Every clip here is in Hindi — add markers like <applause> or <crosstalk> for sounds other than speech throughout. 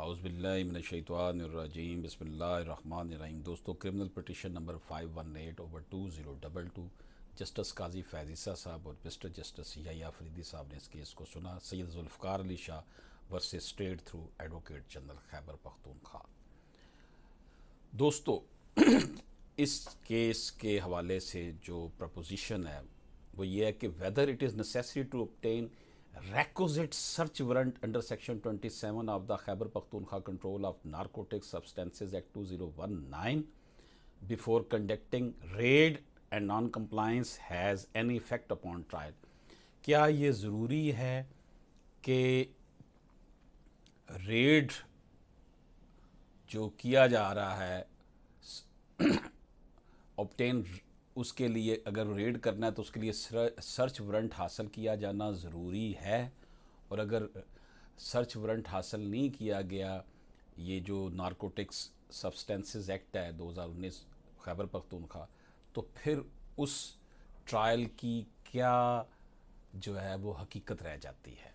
हाउसबिल्लाशैतवानरजीम बसमीम दोस्तों criminal petition number five one eight over to zero double two justice काजी फैजिसा साहब और मिस्टर जस्टिस या फरीदी साहब ने इस केस को सुना Syed Zulfiqar Ali Shah versus state through advocate general Khyber Pakhtunkhwa दोस्तों <clears throat> इस केस के हवाले से जो प्रपोजिशन है वो ये है कि whether it is necessary to obtain requisite search warrant under section 27 of the Khyber Pakhtunkhwa Control of Narcotic Substances Act 2019 before conducting raid and non-compliance has any effect upon trial. क्या ये ज़रूरी है कि रेड जो किया जा रहा है ऑप्टेन उसके लिए अगर रेड करना है तो उसके लिए सर्च वारंट हासिल किया जाना ज़रूरी है और अगर सर्च वारंट हासिल नहीं किया गया ये जो नारकोटिक्स सब्सटेंसेस एक्ट है 2019 खैबर पख्तूनखा तो फिर उस ट्रायल की क्या जो है वो हकीकत रह जाती है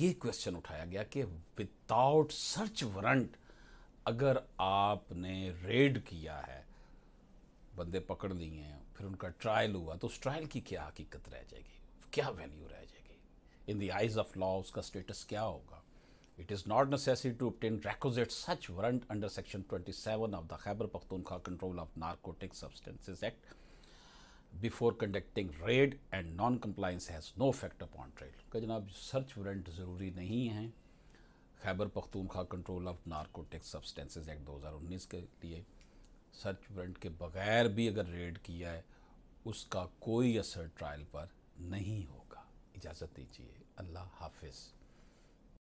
ये क्वेश्चन उठाया गया कि विदाउट सर्च वारंट अगर आपने रेड किया है बंदे पकड़ लिए हैं फिर उनका ट्रायल हुआ तो उस ट्रायल की क्या हकीकत रह जाएगी क्या वैल्यू रह जाएगी in the eyes of law उसका स्टेटस क्या होगा it is not necessary to obtain requisite सच warrant under section twenty seven of the Khyber Pakhtunkhwa control of narcotic substances act before conducting raid and non compliance has no effect upon trial क्या जनाब सर्च वरंट जरूरी नहीं है Khyber Pakhtunkhwa control of narcotics substances act दो हज़ार उन्नीस के लिए सर्च वारंट के बगैर भी अगर रेड किया है उसका कोई असर ट्रायल पर नहीं होगा इजाज़त दीजिए अल्लाह हाफिज़